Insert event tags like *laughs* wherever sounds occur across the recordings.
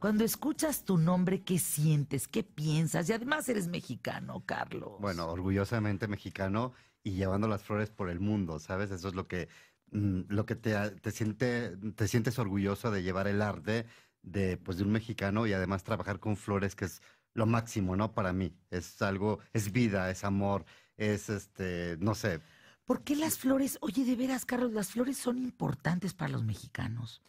Cuando escuchas tu nombre, ¿qué sientes? ¿Qué piensas? Y además eres mexicano, Carlos. Bueno, orgullosamente mexicano y llevando las flores por el mundo, ¿sabes? Eso es lo que, mm, lo que te, siente, te sientes orgulloso de llevar el arte de, pues, de un mexicano y además trabajar con flores, que es lo máximo, ¿no? Para mí. Es algo, es vida, es amor, es este, no sé. ¿Por qué las flores? Oye, de veras, Carlos, las flores son importantes para los mexicanos.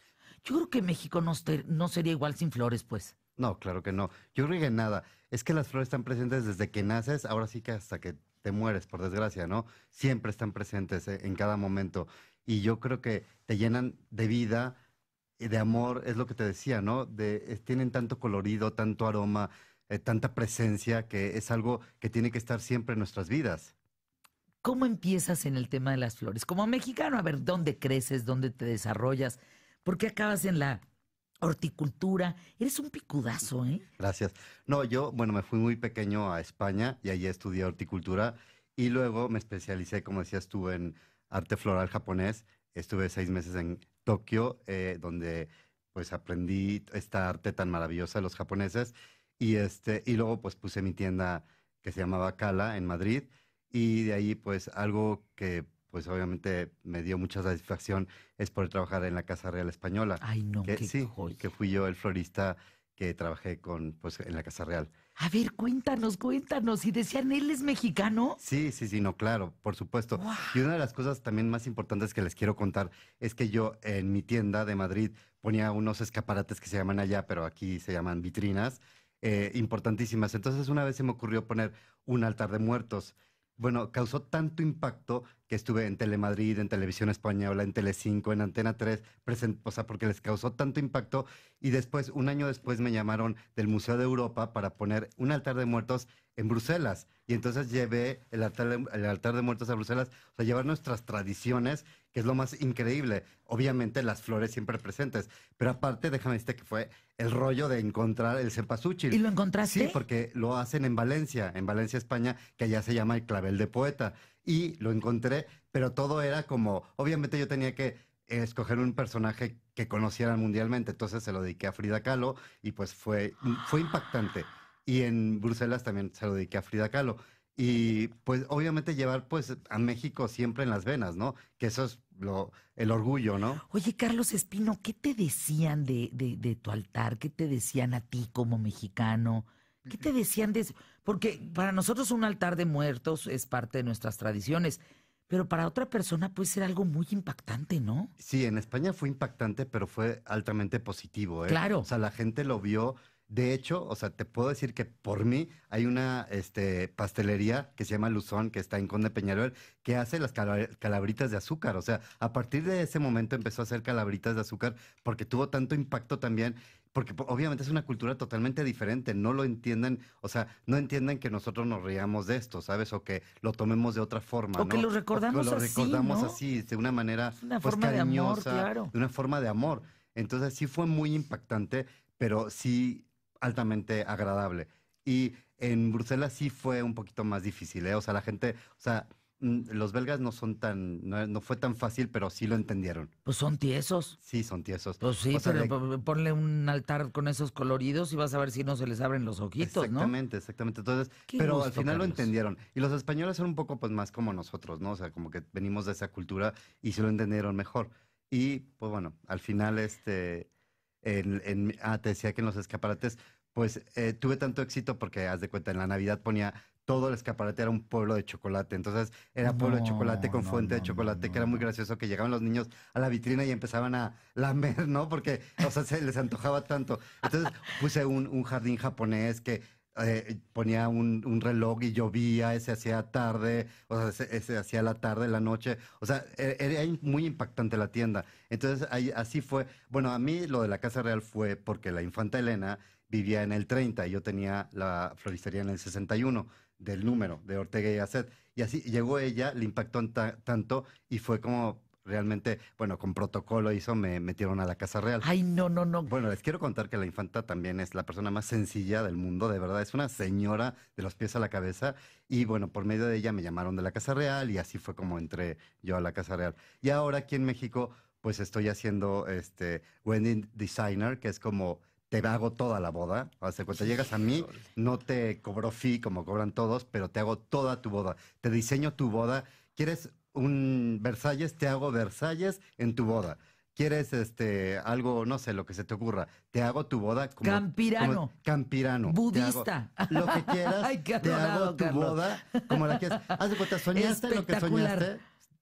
Yo creo que México no, sería igual sin flores, pues. No, claro que no. Yo creo que nada. Es que las flores están presentes desde que naces, ahora sí que hasta que te mueres, por desgracia, ¿no? Siempre están presentes eh, en cada momento. Y yo creo que te llenan de vida y eh, de amor, es lo que te decía, ¿no? Eh, tienen tanto colorido, tanto aroma, tanta presencia, que es algo que tiene que estar siempre en nuestras vidas. ¿Cómo empiezas en el tema de las flores? Como mexicano, a ver, ¿dónde creces? ¿Dónde te desarrollas? ¿Por qué acabas en la horticultura? Eres un picudazo, ¿eh? Gracias. No, yo, bueno, me fui muy pequeño a España y allí estudié horticultura y luego me especialicé, como decías estuve en arte floral japonés. Estuve seis meses en Tokio, eh, donde pues aprendí esta arte tan maravillosa de los japoneses y este y luego pues puse mi tienda que se llamaba Cala en Madrid y de ahí pues algo que pues obviamente me dio mucha satisfacción es poder trabajar en la Casa Real Española. Ay, no, que, sí, que fui yo el florista que trabajé con pues en la Casa Real. A ver, cuéntanos, cuéntanos. Y decían, ¿él es mexicano? Sí, sí, sí, no, claro, por supuesto. Y una de las cosas también más importantes que les quiero contar es que yo en mi tienda de Madrid ponía unos escaparates que se llaman allá, pero aquí se llaman vitrinas, eh, importantísimas. Entonces una vez se me ocurrió poner un altar de muertos bueno, causó tanto impacto que estuve en Telemadrid, en Televisión Española, en tele Tele5, en Antena 3, o sea, porque les causó tanto impacto. Y después, un año después, me llamaron del Museo de Europa para poner un altar de muertos en Bruselas. Y entonces llevé el altar de, el altar de muertos a Bruselas, o sea, llevar nuestras tradiciones que es lo más increíble. Obviamente las flores siempre presentes, pero aparte déjame decirte que fue el rollo de encontrar el cempasúchil. ¿Y lo encontraste? Sí, porque lo hacen en Valencia, en Valencia, España, que allá se llama el clavel de poeta. Y lo encontré, pero todo era como, obviamente yo tenía que escoger un personaje que conocieran mundialmente, entonces se lo dediqué a Frida Kahlo y pues fue, fue impactante. Y en Bruselas también se lo dediqué a Frida Kahlo. Y pues obviamente llevar pues a México siempre en las venas, ¿no? Que eso es el orgullo, ¿no? Oye, Carlos Espino, ¿qué te decían de, de, de, tu altar? ¿Qué te decían a ti como mexicano? ¿Qué te decían de Porque para nosotros un altar de muertos es parte de nuestras tradiciones, pero para otra persona puede ser algo muy impactante, ¿no? Sí, en España fue impactante, pero fue altamente positivo, ¿eh? Claro. O sea, la gente lo vio de hecho, o sea, te puedo decir que por mí hay una este, pastelería que se llama Luzón, que está en Conde Peñarol, que hace las calabritas de azúcar. O sea, a partir de ese momento empezó a hacer calabritas de azúcar porque tuvo tanto impacto también porque obviamente es una cultura totalmente diferente, no lo entienden, o sea, no entienden que nosotros nos riamos de esto, ¿sabes? O que lo tomemos de otra forma. O que lo recordamos, lo recordamos así, de una manera pues, cariñosa, de una forma de amor. Entonces sí fue muy impactante, pero sí altamente agradable. Y en Bruselas sí fue un poquito más difícil, ¿eh? O sea, la gente, o sea, mm, los belgas no son tan, no, fue tan fácil, pero sí lo entendieron. Pues son tiesos. Sí, son tiesos. Pues sí, pero ponle un altar con esos coloridos y vas a ver si no se les abren los ojitos, exactamente, ¿no? Exactamente, exactamente. Entonces, pero al final lo entendieron. Y los españoles son un poco pues más como nosotros, ¿no? O sea, como que venimos de esa cultura y se lo entendieron mejor. Y pues bueno, al final este... en, ah, te decía que en los escaparates pues eh, tuve tanto éxito porque, haz de cuenta, en la Navidad ponía todo el escaparate era un pueblo de chocolate. Entonces era pueblo de chocolate con fuente de chocolate, que era muy gracioso que llegaban los niños a la vitrina y empezaban a lamer, ¿no? Porque, o sea, se les antojaba tanto. Entonces puse un, jardín japonés que eh, ponía un, reloj y llovía, ese hacía tarde, o sea, ese hacía la tarde, la noche, o sea, e, era, era muy impactante la tienda. Entonces, ahí, así fue, bueno, a mí lo de la Casa Real fue porque la infanta Elena vivía en el 30 y yo tenía la floristería en el 61 del número de Ortega y Gasset. Y así llegó ella, le impactó tanto y fue como realmente, bueno, con protocolo hizo, me metieron a la Casa Real. Ay, no, no, no. Bueno, les quiero contar que la infanta también es la persona más sencilla del mundo, de verdad, es una señora de los pies a la cabeza. Y bueno, por medio de ella me llamaron de la Casa Real y así fue como entré yo a la Casa Real. Y ahora aquí en México, pues estoy haciendo este wedding designer, que es como te hago toda la boda. O sea, cuando llegas a mí, no te cobro fee como cobran todos, pero te hago toda tu boda. Te diseño tu boda. ¿Quieres un Versalles? Te hago Versalles en tu boda. ¿Quieres este algo, no sé, lo que se te ocurra? Te hago tu boda como. Campirano. campirano. Budista. lo que *laughs* quieras. te hago tu boda como la Haz cuenta, *laughs* soñaste lo que soñaste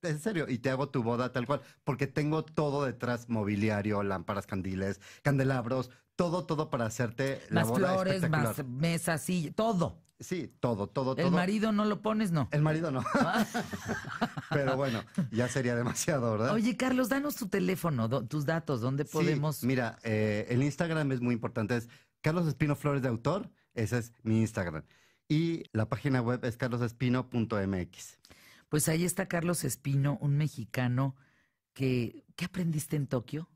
en serio, y te hago tu boda tal cual, porque tengo todo detrás, mobiliario, lámparas, candiles, candelabros, todo, todo para hacerte la más flores, más mesas, sí, todo. Sí, todo, todo, todo. ¿El marido no lo pones, no? El marido no. Ah. *laughs* Pero bueno, ya sería demasiado, ¿verdad? Oye, Carlos, danos tu teléfono, tus datos, ¿dónde podemos...? mira, eh, el Instagram es muy importante, es Carlos Espino Flores de Autor, ese es mi Instagram. Y la página web es carlosespino.mx. Pues ahí está Carlos Espino, un mexicano que... ¿Qué aprendiste en Tokio?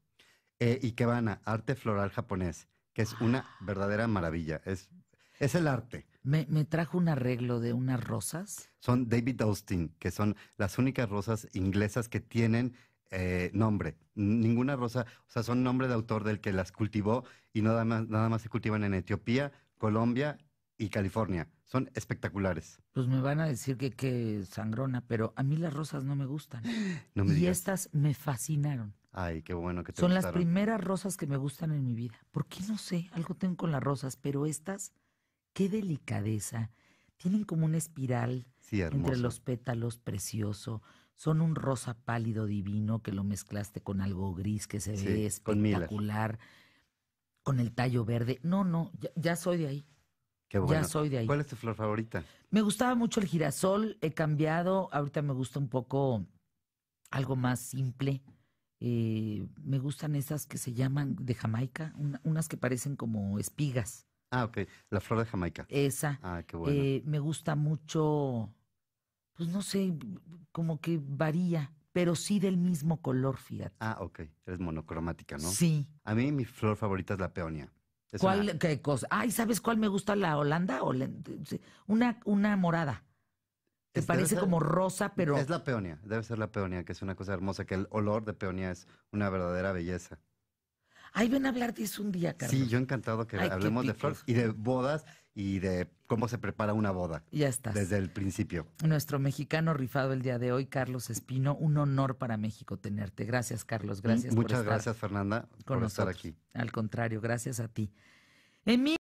Eh, Ikebana, arte floral japonés, que es una ah. verdadera maravilla. Es, es el arte. Me, me, trajo un arreglo de unas rosas. Son David Austin, que son las únicas rosas inglesas que tienen eh, nombre. Ninguna rosa, o sea, son nombre de autor del que las cultivó y nada más, nada más se cultivan en Etiopía, Colombia y California. Son espectaculares. Pues me van a decir que qué sangrona, pero a mí las rosas no me gustan. *gasps* y estas me fascinaron. Ay, qué bueno que te Son las primeras rosas que me gustan en mi vida. ¿Por qué no sé? Algo tengo con las rosas, pero estas, qué delicadeza. Tienen como una espiral entre los pétalos, precioso. Son un rosa pálido divino que lo mezclaste con algo gris que se ve espectacular. Con, el tallo verde. No, no, ya soy de ahí. Ya soy de ahí. ¿Cuál es tu flor favorita? Me gustaba mucho el girasol, he cambiado, ahorita me gusta un poco algo más simple. Eh, me gustan esas que se llaman de Jamaica, unas que parecen como espigas. Ah, ok, la flor de Jamaica. Esa. Ah, qué bueno. Eh, me gusta mucho, pues no sé, como que varía, pero sí del mismo color, fíjate. Ah, ok, eres monocromática, ¿no? Sí. A mí mi flor favorita es la peonia. ¿Cuál qué cosa? Ay, ¿sabes cuál me gusta la Holanda? una, una morada. Te este parece como rosa, pero. Es la peonia, debe ser la peonia, que es una cosa hermosa, que el olor de peonia es una verdadera belleza. Ay, ven a hablar de eso un día, Carlos. Sí, yo encantado que hablemos de flores y de bodas y de cómo se prepara una boda. Ya está. Desde el principio. Nuestro mexicano rifado el día de hoy, Carlos Espino, un honor para México tenerte. Gracias, Carlos. Gracias. Muchas por estar gracias, Fernanda, por estar aquí. Al contrario, gracias a ti. Emil